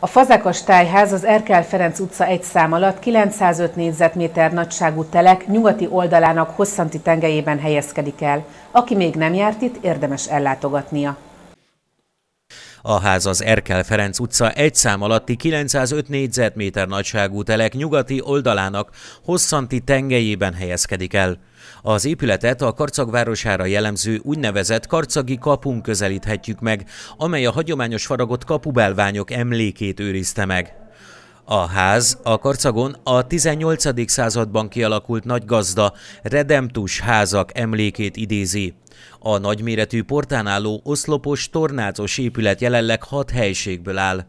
A fazekas tájház az Erkel Ferenc utca egy szám alatt 905 négyzetméter nagyságú telek nyugati oldalának hosszanti tengelyében helyezkedik el. Aki még nem járt itt, érdemes ellátogatnia. A ház az Erkel Ferenc utca egy szám alatti 905 négyzetméter nagyságú telek nyugati oldalának hosszanti tengelyében helyezkedik el. Az épületet a Karcag városára jellemző úgynevezett karcagi kapun közelíthetjük meg, amely a hagyományos faragott kapubelványok emlékét őrizte meg. A ház a karcagon a 18. században kialakult nagy gazda redemptus házak emlékét idézi. A nagyméretű portán álló oszlopos tornácos épület jelenleg hat helységből áll.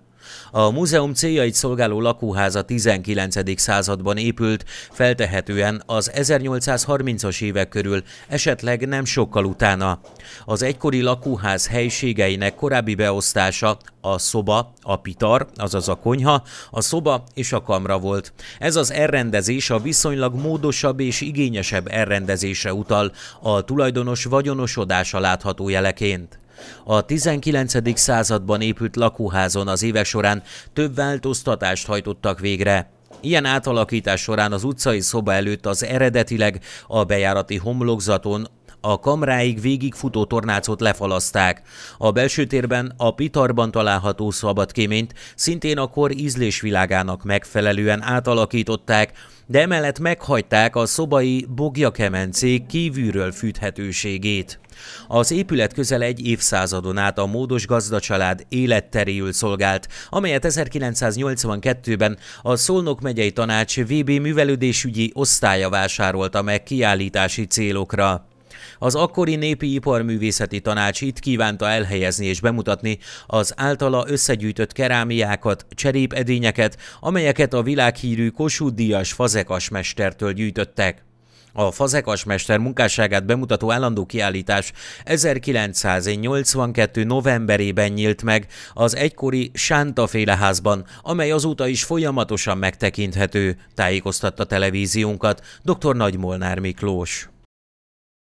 A múzeum céljait szolgáló lakóháza 19. században épült, feltehetően az 1830-as évek körül, esetleg nem sokkal utána. Az egykori lakóház helységeinek korábbi beosztása a szoba, a pitar, azaz a konyha, a szoba és a kamra volt. Ez az elrendezés a viszonylag módosabb és igényesebb elrendezésre utal, a tulajdonos vagyonosodása látható jeleként. A 19. században épült lakóházon az éve során több változtatást hajtottak végre. Ilyen átalakítás során az utcai szoba előtt az eredetileg a bejárati homlokzaton a kamráig végig futó tornácot lefalaszták. A belső térben a pitarban található szabadkéményt szintén a kor ízlésvilágának megfelelően átalakították, de emellett meghagyták a szobai bogjakemencék kívülről fűthetőségét. Az épület közel egy évszázadon át a módos gazdacsalád életteréül szolgált, amelyet 1982-ben a Szolnok megyei tanács VB művelődésügyi osztálya vásárolta meg kiállítási célokra. Az akkori Népi Iparművészeti Tanács itt kívánta elhelyezni és bemutatni az általa összegyűjtött kerámiákat, cserépedényeket, amelyeket a világhírű Kossuth Díjas fazekas mestertől gyűjtöttek. A fazekasmester munkásságát bemutató állandó kiállítás 1982. novemberében nyílt meg az egykori Sánta féleházban, amely azóta is folyamatosan megtekinthető, tájékoztatta televíziónkat dr. Nagy Molnár Miklós.